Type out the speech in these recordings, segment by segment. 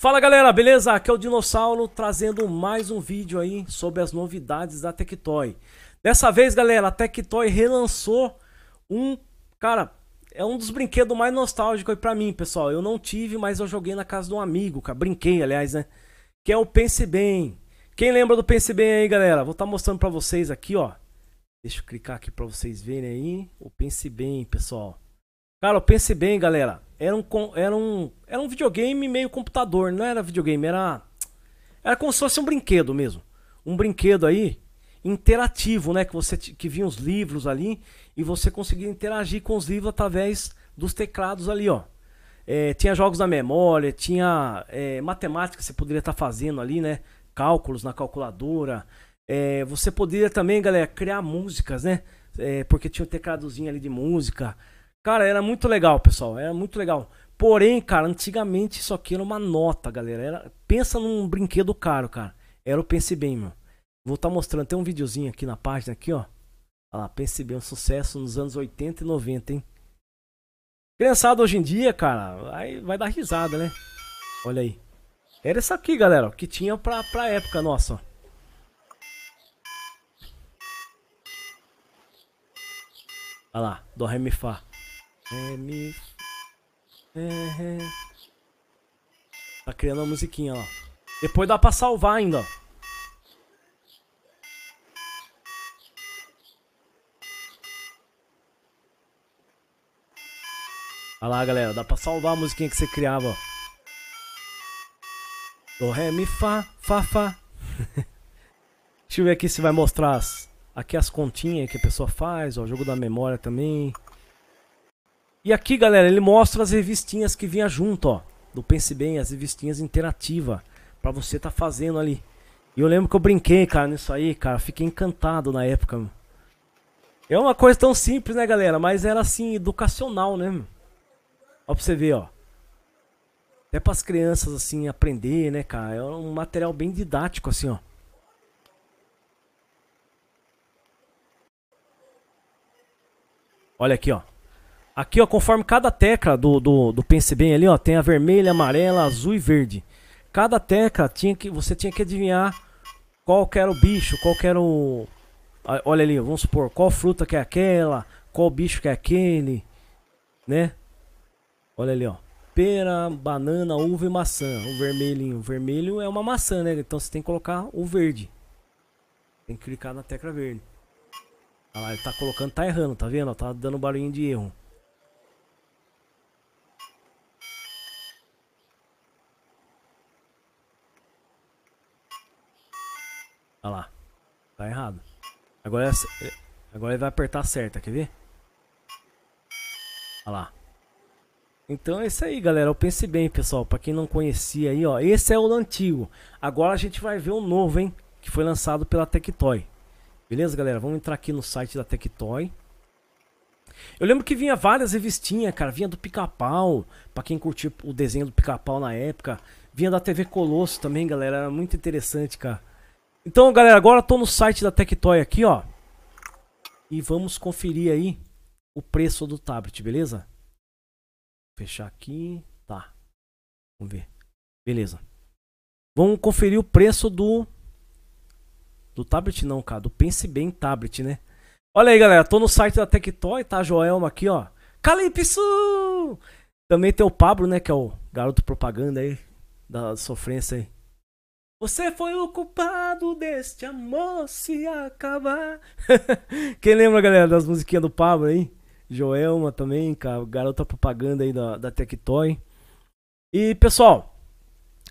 Fala galera, beleza? Aqui é o Dinossauro trazendo mais um vídeo aí sobre as novidades da Tectoy. Dessa vez, galera, a Tectoy relançou um, cara, é um dos brinquedos mais nostálgicos aí pra mim, pessoal. Eu não tive, mas eu joguei na casa de um amigo, cara, brinquei, aliás, né? Que é o Pense Bem. Quem lembra do Pense Bem aí, galera? Vou estar tá mostrando pra vocês aqui, ó. Deixa eu clicar aqui pra vocês verem aí. O Pense Bem, pessoal. Cara, pense bem, galera. Era um, era um, era um videogame meio computador, não era videogame, era. Era como se fosse um brinquedo mesmo. Um brinquedo aí interativo, né? Que você que vinha os livros ali e você conseguia interagir com os livros através dos teclados ali, ó. É, tinha jogos da memória, tinha é, matemática que você poderia estar tá fazendo ali, né? Cálculos na calculadora. É, você poderia também, galera, criar músicas, né? É, porque tinha um tecladozinho ali de música. Cara, era muito legal, pessoal. Era muito legal. Porém, cara, antigamente isso aqui era uma nota, galera. Era... Pensa num brinquedo caro, cara. Era o Pense Bem, meu. Vou estar tá mostrando. Tem um videozinho aqui na página, aqui, ó. Olha lá, Pense Bem, um sucesso nos anos 80 e 90, hein? Criançado hoje em dia, cara, aí vai dar risada, né? Olha aí. Era essa aqui, galera, que tinha pra, pra época nossa, ó. Olha lá, do Ré, Fá. Ré, mi. Ré, Ré. Tá criando a musiquinha, ó. Depois dá pra salvar ainda, ó. Olha lá, galera. Dá pra salvar a musiquinha que você criava, ó. Do, ré, mi, fá, fá, fá. Deixa eu ver aqui se vai mostrar as, aqui as continhas que a pessoa faz, ó. O jogo da memória também. E aqui, galera, ele mostra as revistinhas que vinha junto, ó. Do Pense Bem, as revistinhas interativa para você tá fazendo ali. E eu lembro que eu brinquei, cara, nisso aí, cara. Fiquei encantado na época, É uma coisa tão simples, né, galera? Mas era assim, educacional, né, Ó, pra você ver, ó. Até pras crianças, assim, aprender, né, cara? É um material bem didático, assim, ó. Olha aqui, ó. Aqui, ó, conforme cada tecla do, do, do Pense Bem ali, ó, tem a vermelha, amarela, azul e verde. Cada tecla tinha que, você tinha que adivinhar qual era o bicho, qual era o... Olha ali, vamos supor, qual fruta que é aquela, qual bicho que é aquele, né? Olha ali, ó. Pera, banana, uva e maçã. O vermelhinho. O vermelho é uma maçã, né? Então você tem que colocar o verde. Tem que clicar na tecla verde. Olha lá, ele tá colocando, tá errando, tá vendo? Tá dando barulhinho de erro. Olha lá. Tá errado. Agora, é agora ele vai apertar certa, quer ver? Olha lá. Então é isso aí, galera. Eu pense bem, pessoal. Para quem não conhecia aí, ó, esse é o antigo. Agora a gente vai ver o novo, hein? Que foi lançado pela Tectoy. Beleza, galera? Vamos entrar aqui no site da Tectoy. Eu lembro que vinha várias revistinhas, cara. Vinha do Pica-Pau, pra quem curtiu o desenho do Pica-Pau na época. Vinha da TV Colosso também, galera. Era muito interessante, cara. Então, galera, agora estou no site da Tectoy aqui, ó. E vamos conferir aí o preço do tablet, beleza? fechar aqui. Tá. Vamos ver. Beleza. Vamos conferir o preço do... Do tablet não, cara. Do Pense Bem Tablet, né? Olha aí, galera. Tô no site da Tectoy, tá? Joelma aqui, ó. Calipso! Também tem o Pablo, né? Que é o garoto propaganda aí. Da sofrência aí. Você foi o culpado deste amor se acabar. Quem lembra, galera, das musiquinhas do Pablo aí? Joelma também, cara, garota propaganda aí da, da Tectoy. E, pessoal,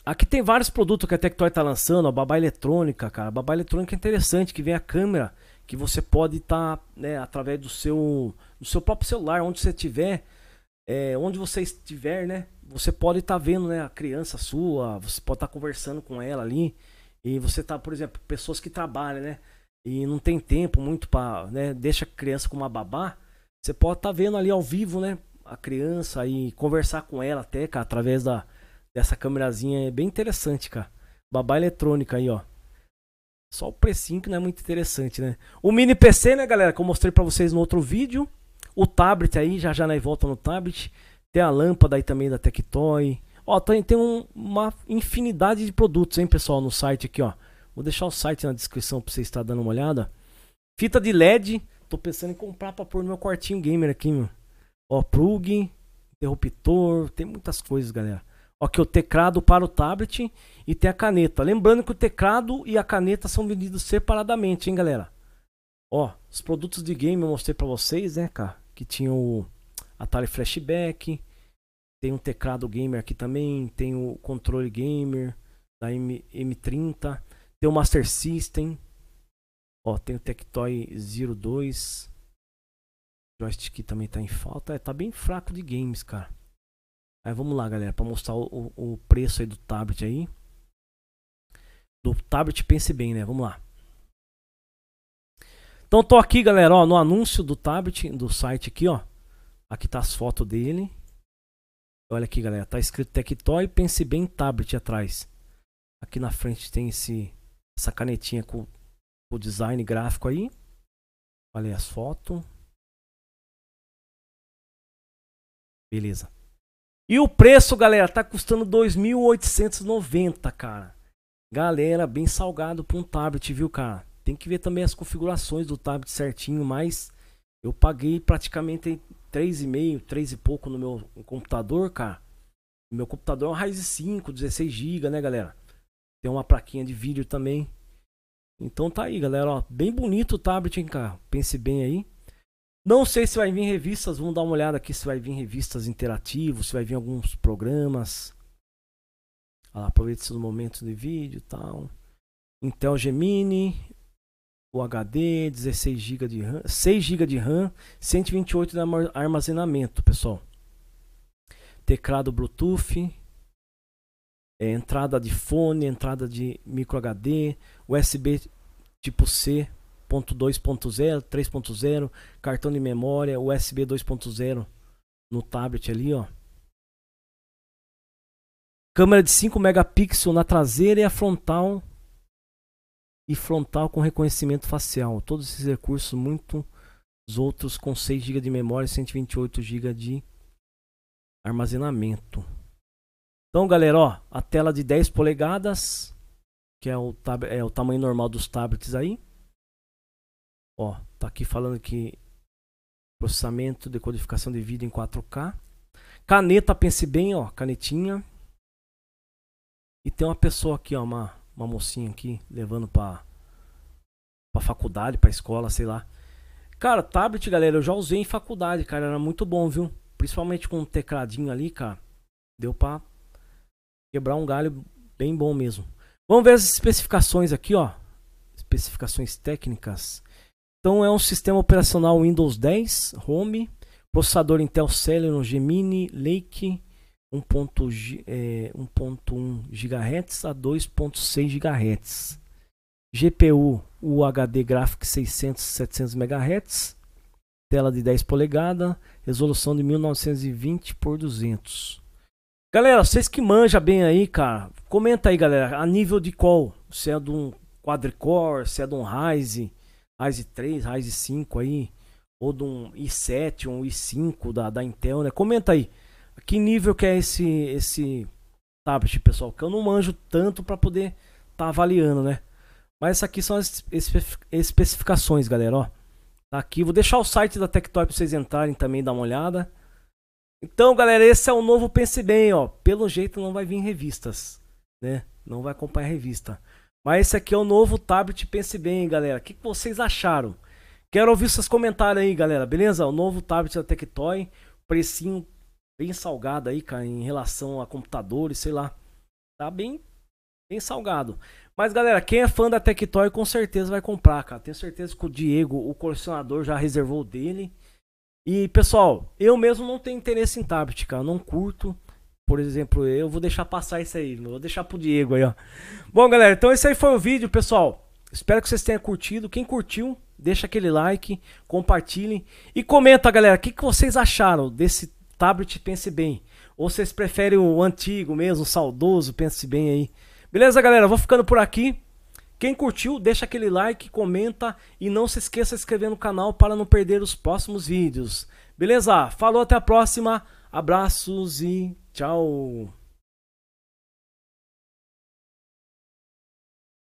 aqui tem vários produtos que a Tectoy tá lançando, a babá eletrônica, cara. A babá eletrônica é interessante, que vem a câmera, que você pode estar, tá, né, através do seu, do seu próprio celular, onde você estiver, é, onde você estiver, né? Você pode estar tá vendo né, a criança sua, você pode estar tá conversando com ela ali. E você tá, por exemplo, pessoas que trabalham, né? E não tem tempo muito para, né? Deixa a criança com uma babá. Você pode estar tá vendo ali ao vivo, né? A criança e conversar com ela até, cara, através da, dessa câmerazinha. É bem interessante, cara. Babá eletrônica aí, ó. Só o precinho que não é muito interessante, né? O mini PC, né, galera? Que eu mostrei para vocês no outro vídeo. O tablet aí, já já na volta no tablet. Tem a lâmpada aí também da Tectoy. Ó, tem, tem um, uma infinidade de produtos, hein, pessoal, no site aqui, ó. Vou deixar o site na descrição pra você estar tá dando uma olhada. Fita de LED. Tô pensando em comprar pra pôr no meu quartinho gamer aqui, meu. Ó, plug, interruptor, tem muitas coisas, galera. Ó, que o teclado para o tablet e tem a caneta. Lembrando que o teclado e a caneta são vendidos separadamente, hein, galera. Ó, os produtos de game eu mostrei pra vocês, né, cara? que tinha o Atari Flashback, tem um teclado gamer aqui também, tem o controle gamer da M M30, tem o Master System, ó, tem o Tectoy 02. O joystick também tá em falta, é, tá bem fraco de games, cara. Aí vamos lá, galera, para mostrar o, o preço aí do tablet aí. Do tablet, pense bem, né? Vamos lá. Então tô aqui, galera, ó, no anúncio do tablet, do site aqui, ó. Aqui tá as fotos dele. Olha aqui, galera, tá escrito Tectoy, pense bem tablet atrás. Aqui na frente tem esse essa canetinha com o design gráfico aí. Olha aí as fotos. Beleza. E o preço, galera, tá custando 2.890, cara. Galera, bem salgado para um tablet, viu, cara? Tem que ver também as configurações do tablet certinho, mas eu paguei praticamente 3,5, 3 e pouco no meu computador, cara. Meu computador é um Ryzen 5, 16 GB, né, galera? Tem uma plaquinha de vídeo também. Então tá aí, galera, ó, bem bonito o tablet, hein, cara? Pense bem aí. Não sei se vai vir revistas, vamos dar uma olhada aqui se vai vir revistas interativas, se vai vir alguns programas. Aproveita-se no momento de vídeo e tal. Intel Gemini, o HD, 16 GB de RAM, 6 GB de RAM, 128 de armazenamento, pessoal. Teclado Bluetooth, é, entrada de fone, entrada de micro HD, USB tipo C. 2.0, 3.0, cartão de memória, USB 2.0 no tablet ali, ó. Câmera de 5 megapixels na traseira e a frontal e frontal com reconhecimento facial. Todos esses recursos, muitos outros com 6 GB de memória e 128 GB de armazenamento. Então, galera, ó, a tela de 10 polegadas, que é o, é o tamanho normal dos tablets aí. Ó, tá aqui falando que processamento, decodificação de vídeo em 4K. Caneta, pense bem, ó, canetinha. E tem uma pessoa aqui, ó, uma uma mocinha aqui levando pra, pra faculdade, pra escola, sei lá. Cara, tablet, galera, eu já usei em faculdade, cara, era muito bom, viu? Principalmente com o um tecladinho ali, cara. Deu pra quebrar um galho bem bom mesmo. Vamos ver as especificações aqui, ó. Especificações técnicas. Então é um sistema operacional Windows 10, Home, processador Intel Celeron Gemini Lake, 1.1 GHz é, a 2.6 GHz. GPU UHD Graphics 600 700 MHz. Tela de 10 polegadas, resolução de 1920 por 200. Galera, vocês que manjam bem aí, cara, comenta aí, galera, a nível de qual? Se é de um quadricore, se é de um Ryzen, Ryzen 3, Ryzen 5 aí, ou de um i7, um i5 da, da Intel, né? Comenta aí que nível que é esse esse tablet, pessoal? Que eu não manjo tanto para poder tá avaliando, né? Mas aqui são as especificações, galera, ó. Tá aqui, vou deixar o site da Tectoy para vocês entrarem também dar uma olhada. Então, galera, esse é o novo Pense Bem, ó. Pelo jeito não vai vir revistas, né? Não vai acompanhar revista. Mas esse aqui é o novo tablet Pense Bem, galera. O que, que vocês acharam? Quero ouvir seus comentários aí, galera, beleza? O novo tablet da Tectoy, precinho bem salgada aí, cara, em relação a computadores, sei lá. Tá bem, bem salgado. Mas, galera, quem é fã da Tectoy com certeza vai comprar, cara. Tenho certeza que o Diego, o colecionador, já reservou dele. E, pessoal, eu mesmo não tenho interesse em tablet, cara. Não curto. Por exemplo, eu vou deixar passar isso aí. Vou deixar pro Diego aí, ó. Bom, galera, então esse aí foi o vídeo, pessoal. Espero que vocês tenham curtido. Quem curtiu, deixa aquele like, compartilhem e comenta, galera, o que, que vocês acharam desse tablet Pense Bem. Ou vocês preferem o antigo mesmo, o saudoso Pense Bem aí. Beleza, galera? Vou ficando por aqui. Quem curtiu, deixa aquele like, comenta e não se esqueça de inscrever no canal para não perder os próximos vídeos. Beleza? Falou, até a próxima. Abraços e tchau.